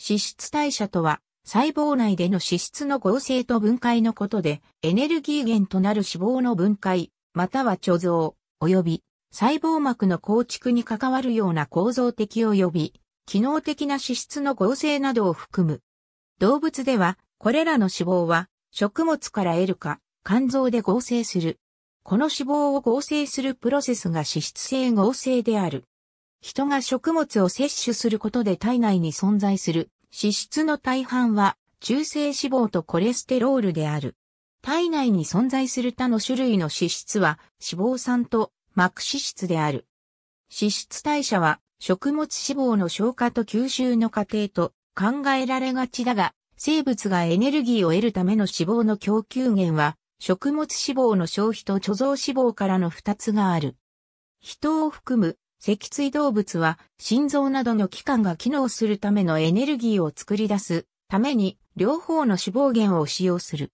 脂質代謝とは、細胞内での脂質の合成と分解のことで、エネルギー源となる脂肪の分解、または貯蔵、及び、細胞膜の構築に関わるような構造的及び、機能的な脂質の合成などを含む。動物では、これらの脂肪は、食物から得るか、肝臓で合成する。この脂肪を合成するプロセスが脂質性合成である。人が食物を摂取することで体内に存在する脂質の大半は中性脂肪とコレステロールである。体内に存在する他の種類の脂質は脂肪酸と膜脂質である。脂質代謝は食物脂肪の消化と吸収の過程と考えられがちだが、生物がエネルギーを得るための脂肪の供給源は、食物脂肪の消費と貯蔵脂肪からの二つがある。人を含む脊椎動物は心臓などの器官が機能するためのエネルギーを作り出すために両方の脂肪源を使用する。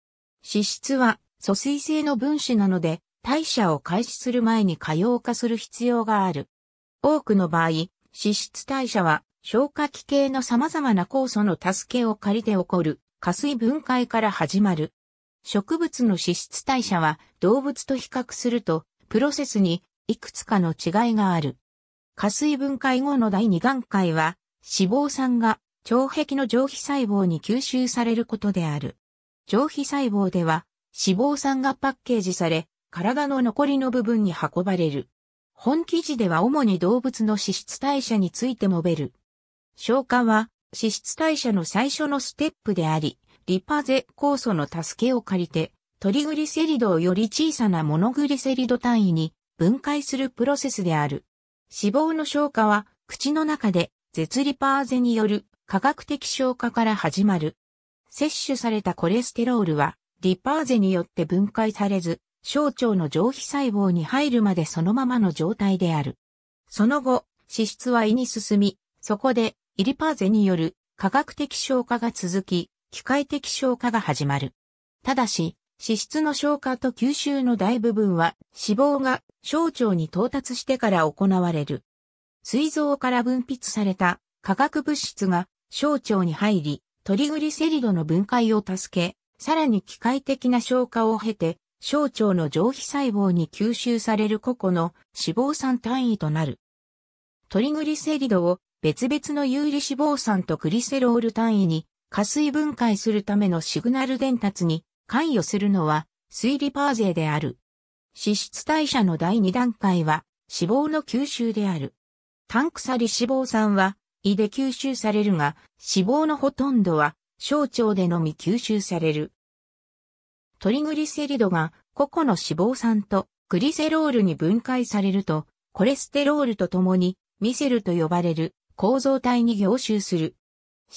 脂質は疎水性の分子なので代謝を開始する前に可用化する必要がある。多くの場合、脂質代謝は消化器系の様々な酵素の助けを借りて起こる加水分解から始まる。植物の脂質代謝は動物と比較するとプロセスにいくつかの違いがある。下水分解後の第二眼階は、脂肪酸が腸壁の上皮細胞に吸収されることである。上皮細胞では、脂肪酸がパッケージされ、体の残りの部分に運ばれる。本記事では主に動物の脂質代謝について述べる。消化は脂質代謝の最初のステップであり、リパゼ酵素の助けを借りて、トリグリセリドをより小さなモノグリセリド単位に分解するプロセスである。脂肪の消化は、口の中で、絶リパーゼによる、化学的消化から始まる。摂取されたコレステロールは、リパーゼによって分解されず、小腸の上皮細胞に入るまでそのままの状態である。その後、脂質は胃に進み、そこで、イリパーゼによる、化学的消化が続き、機械的消化が始まる。ただし、脂質の消化と吸収の大部分は脂肪が小腸に到達してから行われる。膵臓から分泌された化学物質が小腸に入り、トリグリセリドの分解を助け、さらに機械的な消化を経て、小腸の上皮細胞に吸収される個々の脂肪酸単位となる。トリグリセリドを別々の有利脂肪酸とグリセロール単位に加水分解するためのシグナル伝達に関与するのは水リパーゼである。脂質代謝の第2段階は脂肪の吸収である。タンクサリ脂肪酸は胃で吸収されるが脂肪のほとんどは小腸でのみ吸収される。トリグリセリドが個々の脂肪酸とグリセロールに分解されるとコレステロールとともにミセルと呼ばれる構造体に凝集する。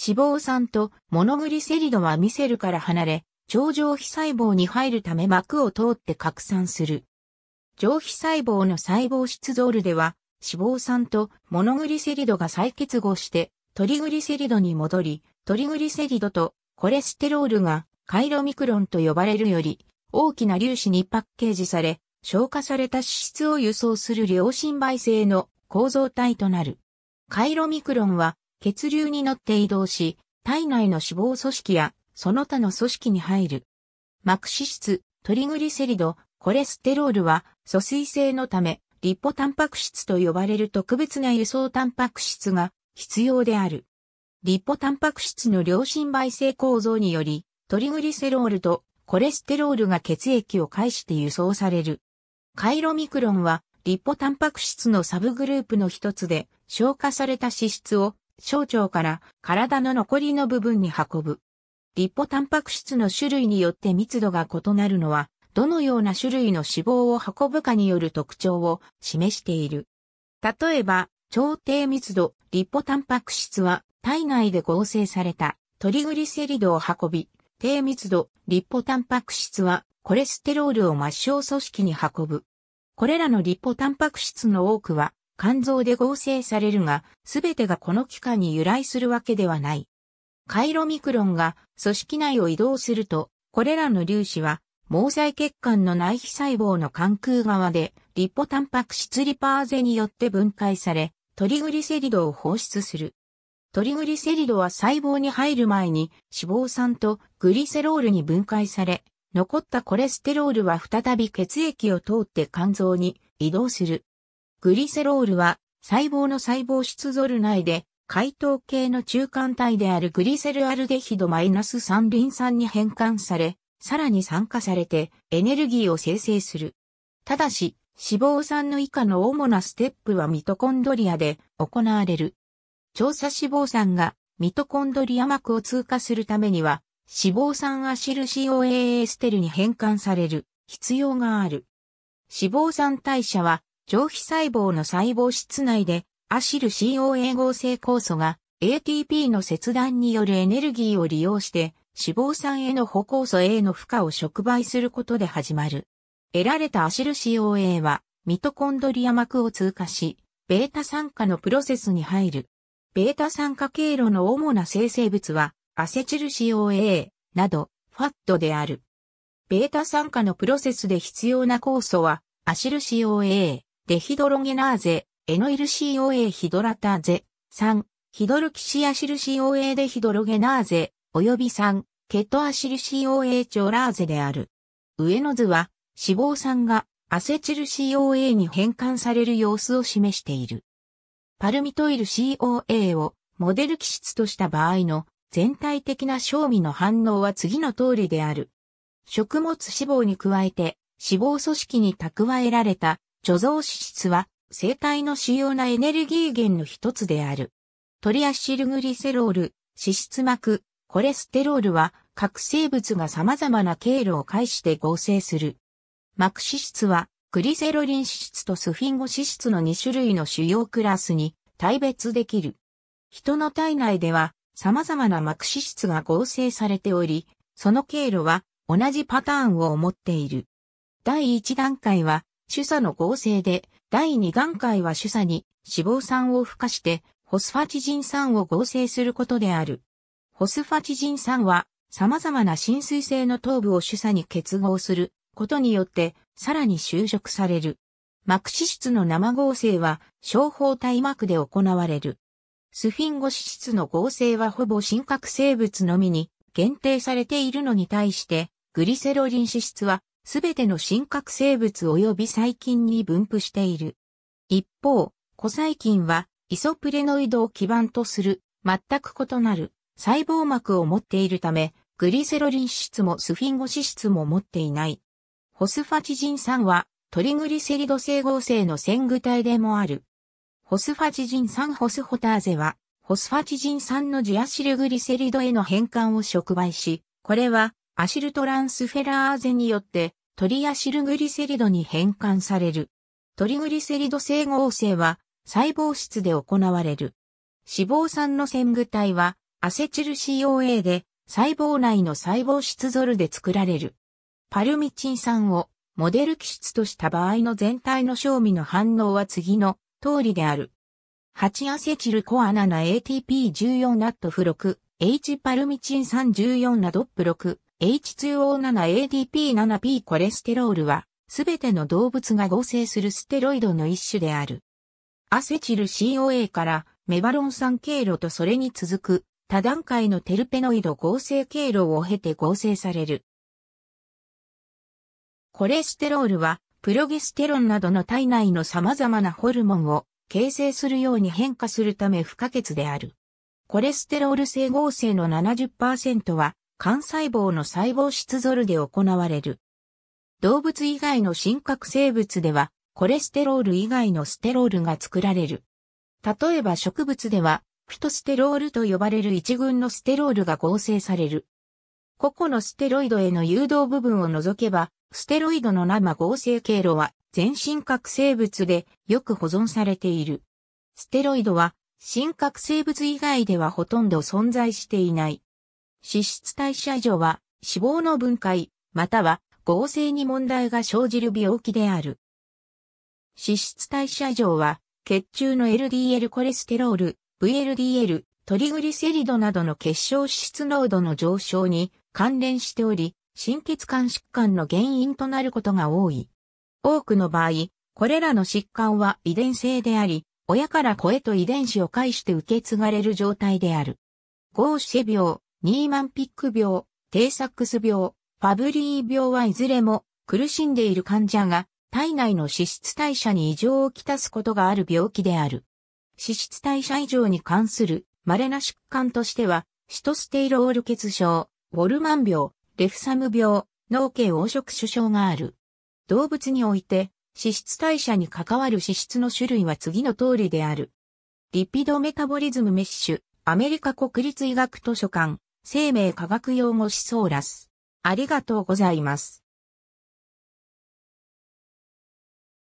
脂肪酸とモノグリセリドはミセルから離れ、超上皮細胞に入るため膜を通って拡散する。上皮細胞の細胞質ゾールでは、脂肪酸とモノグリセリドが再結合して、トリグリセリドに戻り、トリグリセリドとコレステロールがカイロミクロンと呼ばれるより大きな粒子にパッケージされ、消化された脂質を輸送する良心媒性の構造体となる。カイロミクロンは血流に乗って移動し、体内の脂肪組織やその他の組織に入る。膜脂質、トリグリセリド、コレステロールは、疎水性のため、リポタンパク質と呼ばれる特別な輸送タンパク質が必要である。リポタンパク質の良心媒性構造により、トリグリセロールとコレステロールが血液を介して輸送される。カイロミクロンは、リポタンパク質のサブグループの一つで、消化された脂質を小腸から体の残りの部分に運ぶ。リポタンパク質の種類によって密度が異なるのは、どのような種類の脂肪を運ぶかによる特徴を示している。例えば、超低密度リポタンパク質は体内で合成されたトリグリセリドを運び、低密度リポタンパク質はコレステロールを末梢組織に運ぶ。これらのリポタンパク質の多くは肝臓で合成されるが、すべてがこの器官に由来するわけではない。カイロミクロンが組織内を移動すると、これらの粒子は毛細血管の内皮細胞の関空側でリポタンパク質リパーゼによって分解され、トリグリセリドを放出する。トリグリセリドは細胞に入る前に脂肪酸とグリセロールに分解され、残ったコレステロールは再び血液を通って肝臓に移動する。グリセロールは細胞の細胞質ゾル内で解糖系の中間体であるグリセルアルデヒドマイナス -3 リン酸に変換され、さらに酸化されてエネルギーを生成する。ただし、脂肪酸の以下の主なステップはミトコンドリアで行われる。調査脂肪酸がミトコンドリア膜を通過するためには、脂肪酸アシル COAA エステルに変換される必要がある。脂肪酸代謝は上皮細胞の細胞質内でアシル COA 合成酵素が ATP の切断によるエネルギーを利用して脂肪酸への補酵素 A の負荷を触媒することで始まる。得られたアシル COA はミトコンドリア膜を通過し、ベータ酸化のプロセスに入る。ベータ酸化経路の主な生成物はアセチル COA などファットである。ベータ酸化のプロセスで必要な酵素はアシル COA、デヒドロゲナーゼ、エノイル COA ヒドラターゼ、3、ヒドルキシアシル COA でヒドロゲナーゼ、および3、ケトアシル COA チョラーゼである。上の図は、脂肪酸がアセチル COA に変換される様子を示している。パルミトイル COA をモデル基質とした場合の全体的な賞味の反応は次の通りである。食物脂肪に加えて脂肪組織に蓄えられた貯蔵脂質は生体の主要なエネルギー源の一つである。トリアシルグリセロール、脂質膜、コレステロールは各生物が様々な経路を介して合成する。膜脂質はグリセロリン脂質とスフィンゴ脂質の2種類の主要クラスに対別できる。人の体内では様々な膜脂質が合成されており、その経路は同じパターンを持っている。第1段階は主査の合成で、第2段階は主査に脂肪酸を付加して、ホスファチジン酸を合成することである。ホスファチジン酸は、様々な浸水性の頭部を主査に結合することによって、さらに就職される。膜脂質の生合成は、小胞体膜で行われる。スフィンゴ脂質の合成はほぼ真核生物のみに限定されているのに対して、グリセロリン脂質はすべての真核生物及び細菌に分布している。一方、古細菌はイソプレノイドを基盤とする、全く異なる細胞膜を持っているため、グリセロリン質もスフィンゴ脂質も持っていない。ホスファチジン酸はトリグリセリド整合性の線具体でもある。ホスファチジン酸ホスホターゼは、ホスファチジン酸のジアシルグリセリドへの変換を触媒し、これはアシルトランスフェラーゼによって、トリアシルグリセリドに変換される。トリグリセリド整合性は、細胞質で行われる。脂肪酸の線具体は、アセチル COA で、細胞内の細胞質ゾルで作られる。パルミチン酸をモデル基質とした場合の全体の賞味の反応は次の通りである。8アセチルコア 7ATP14 ナット付6、H パルミチン酸14ナドップ6、H2O7ADP7P コレステロールは、すべての動物が合成するステロイドの一種である。アセチル COA からメバロン酸経路とそれに続く多段階のテルペノイド合成経路を経て合成される。コレステロールは、プロゲステロンなどの体内の様々なホルモンを形成するように変化するため不可欠である。コレステロール性合成の70%は幹細胞の細胞質ゾルで行われる。動物以外の真核生物では、コレステロール以外のステロールが作られる。例えば植物では、フィトステロールと呼ばれる一群のステロールが合成される。個々のステロイドへの誘導部分を除けば、ステロイドの生合成経路は全真核生物でよく保存されている。ステロイドは真核生物以外ではほとんど存在していない。脂質代謝異常は脂肪の分解、または合成に問題が生じる病気である。脂質代謝異常は血中の LDL コレステロール、VLDL、トリグリセリドなどの結晶脂質濃度の上昇に関連しており、心血管疾患の原因となることが多い。多くの場合、これらの疾患は遺伝性であり、親から子へと遺伝子を介して受け継がれる状態である。合ー病、ニーマンピック病、テイサックス病、ファブリー病はいずれも苦しんでいる患者が体内の脂質代謝に異常をきたすことがある病気である。脂質代謝異常に関する稀な疾患としては、シトステイロール血症、ウォルマン病、レフサム病、脳系黄色腫症がある。動物において、脂質代謝に関わる脂質の種類は次の通りである。リピドメタボリズムメッシュ、アメリカ国立医学図書館、生命科学用語思想ラス。ありがとうございます。